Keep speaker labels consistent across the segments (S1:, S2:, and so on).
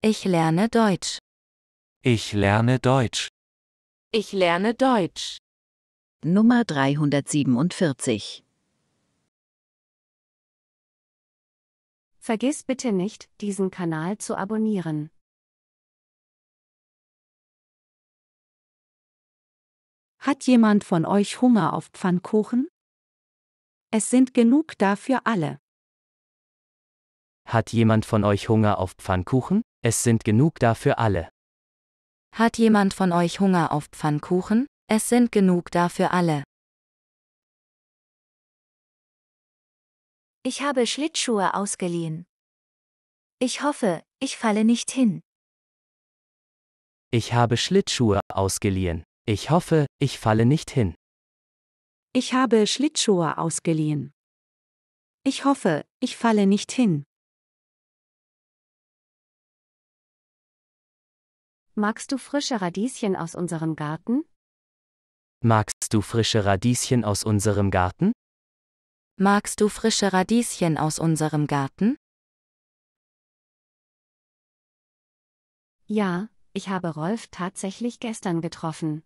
S1: Ich lerne Deutsch. Ich lerne Deutsch. Ich lerne Deutsch. Nummer 347. Vergiss bitte nicht, diesen Kanal zu abonnieren. Hat jemand von euch Hunger auf Pfannkuchen? Es sind genug da für alle.
S2: Hat jemand von euch Hunger auf Pfannkuchen? Es sind genug da für alle.
S1: Hat jemand von euch Hunger auf Pfannkuchen? Es sind genug da für alle. Ich habe Schlittschuhe ausgeliehen. Ich hoffe, ich falle nicht hin.
S2: Ich habe Schlittschuhe ausgeliehen. Ich hoffe, ich falle nicht hin.
S1: Ich habe Schlittschuhe ausgeliehen. Ich hoffe, ich falle nicht hin. Magst du frische Radieschen aus unserem Garten? Magst du
S2: frische Radieschen aus unserem Garten?
S1: Magst du frische Radieschen aus unserem Garten? Ja, ich habe Rolf tatsächlich gestern getroffen.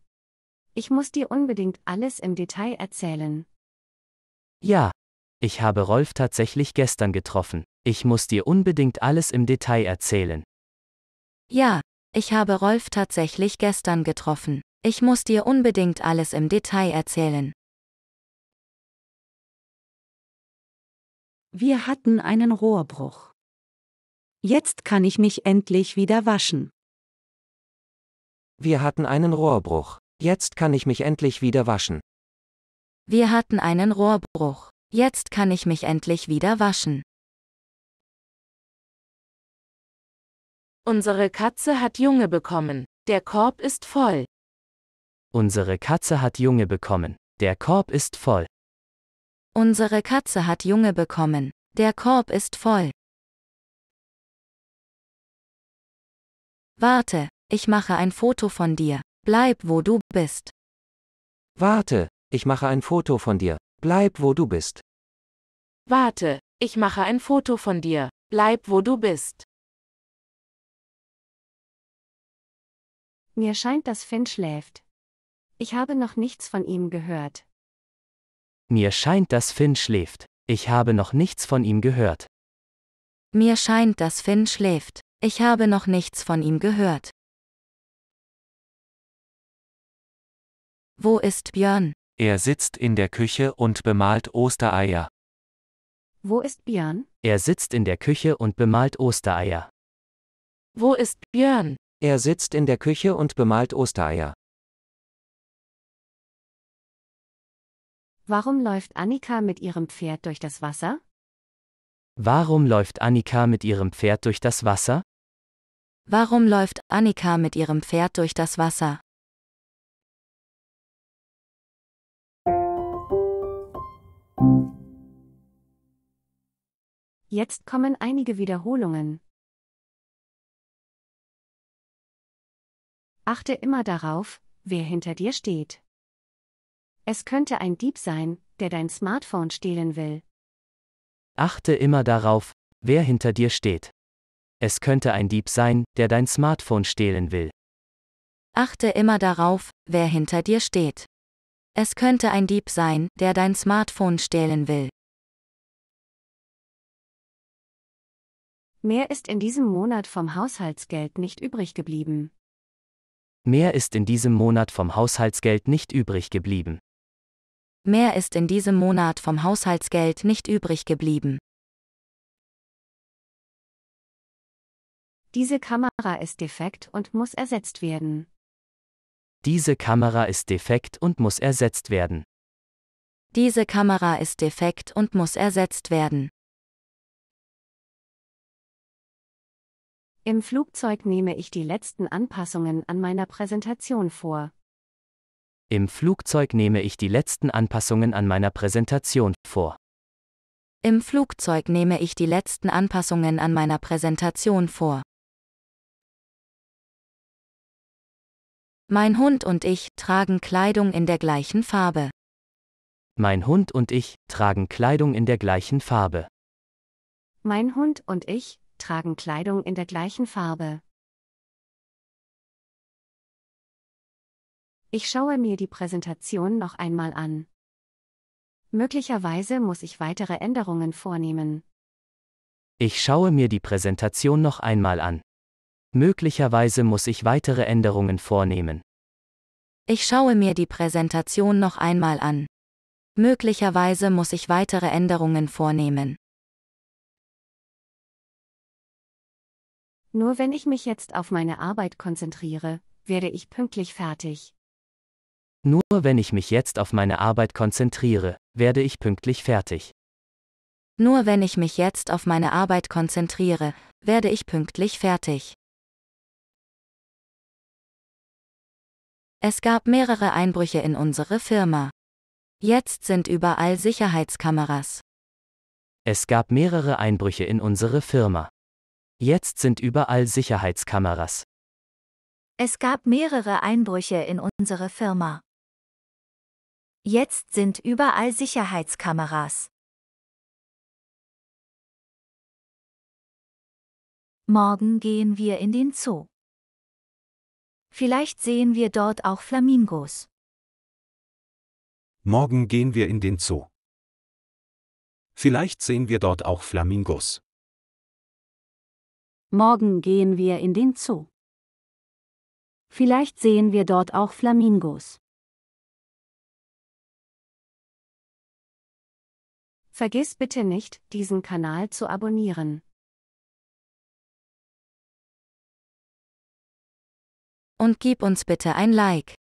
S1: Ich muss dir unbedingt alles
S3: im Detail erzählen.
S2: Ja, ich habe Rolf tatsächlich gestern getroffen. Ich muss dir unbedingt alles im Detail erzählen.
S3: Ja, ich habe Rolf tatsächlich gestern getroffen. Ich muss dir unbedingt alles im Detail
S1: erzählen. Wir hatten einen Rohrbruch. Jetzt kann ich mich endlich wieder waschen.
S2: Wir hatten einen Rohrbruch. Jetzt kann ich mich endlich wieder waschen.
S1: Wir hatten einen Rohrbruch. Jetzt kann ich mich endlich wieder waschen. Unsere Katze hat Junge bekommen. Der Korb ist voll.
S2: Unsere Katze hat Junge bekommen.
S1: Der Korb ist voll. Unsere Katze hat Junge bekommen. Der Korb ist voll. Warte, ich mache ein Foto von dir. Bleib, wo du bist. Warte,
S2: ich mache ein Foto von dir. Bleib, wo du bist.
S1: Warte, ich mache ein Foto von dir. Bleib, wo du bist. Mir scheint, dass Finn schläft. Ich habe noch nichts von ihm
S3: gehört.
S2: Mir scheint, dass Finn schläft. Ich habe noch nichts von ihm gehört.
S1: Mir scheint, dass Finn schläft. Ich habe noch nichts von ihm gehört. Wo ist Björn? Er sitzt in der Küche und bemalt Ostereier. Wo ist Björn?
S2: Er sitzt in der Küche und bemalt Ostereier.
S3: Wo ist Björn?
S2: Er sitzt in der Küche und bemalt Ostereier.
S1: Warum läuft Annika mit ihrem Pferd durch das Wasser?
S2: Warum läuft Annika mit ihrem Pferd durch das Wasser?
S3: Warum läuft Annika
S1: mit ihrem Pferd durch das Wasser? Jetzt kommen einige Wiederholungen. Achte immer darauf, wer hinter dir steht.
S3: Es könnte ein Dieb sein, der dein Smartphone stehlen will.
S2: Achte immer darauf, wer hinter dir steht. Es könnte ein Dieb sein, der dein Smartphone stehlen will.
S3: Achte immer darauf, wer hinter dir steht. Es könnte ein Dieb sein, der dein Smartphone stehlen will. Mehr ist in diesem Monat vom Haushaltsgeld nicht übrig geblieben.
S2: Mehr ist in diesem Monat vom Haushaltsgeld nicht übrig geblieben.
S1: Mehr ist in diesem Monat vom Haushaltsgeld nicht übrig geblieben.
S3: Diese Kamera ist defekt und muss ersetzt werden.
S2: Diese Kamera ist defekt und muss ersetzt werden.
S1: Diese Kamera ist defekt und muss ersetzt werden. Im Flugzeug nehme ich die letzten
S3: Anpassungen an meiner Präsentation vor.
S2: Im Flugzeug nehme ich die letzten Anpassungen an meiner Präsentation vor.
S3: Im Flugzeug nehme ich die letzten Anpassungen an meiner Präsentation vor. Mein Hund und ich tragen Kleidung in der gleichen Farbe.
S2: Mein Hund und ich tragen Kleidung in der gleichen Farbe.
S3: Mein Hund und ich tragen Kleidung in der gleichen Farbe. Ich schaue mir die Präsentation noch einmal an. Möglicherweise muss ich weitere Änderungen vornehmen.
S2: Ich schaue mir die Präsentation noch einmal an. Möglicherweise muss ich weitere Änderungen vornehmen.
S3: Ich schaue mir die Präsentation noch einmal an. Möglicherweise muss ich weitere Änderungen vornehmen. Nur wenn ich mich jetzt auf meine Arbeit konzentriere, werde ich pünktlich fertig.
S2: Nur wenn ich mich jetzt auf meine Arbeit konzentriere, werde ich pünktlich fertig.
S3: Nur wenn ich mich jetzt auf meine Arbeit konzentriere, werde ich pünktlich fertig. Es gab mehrere Einbrüche in unsere Firma. Jetzt sind überall Sicherheitskameras.
S2: Es gab mehrere Einbrüche in unsere Firma. Jetzt sind überall Sicherheitskameras.
S1: Es gab mehrere Einbrüche in unsere Firma. Jetzt sind überall Sicherheitskameras. Morgen gehen wir in den Zoo. Vielleicht sehen wir dort auch Flamingos. Morgen gehen wir in den Zoo. Vielleicht sehen wir dort auch Flamingos. Morgen gehen wir in den Zoo. Vielleicht sehen wir dort auch Flamingos. Vergiss bitte nicht, diesen Kanal zu abonnieren. Und gib uns bitte ein Like.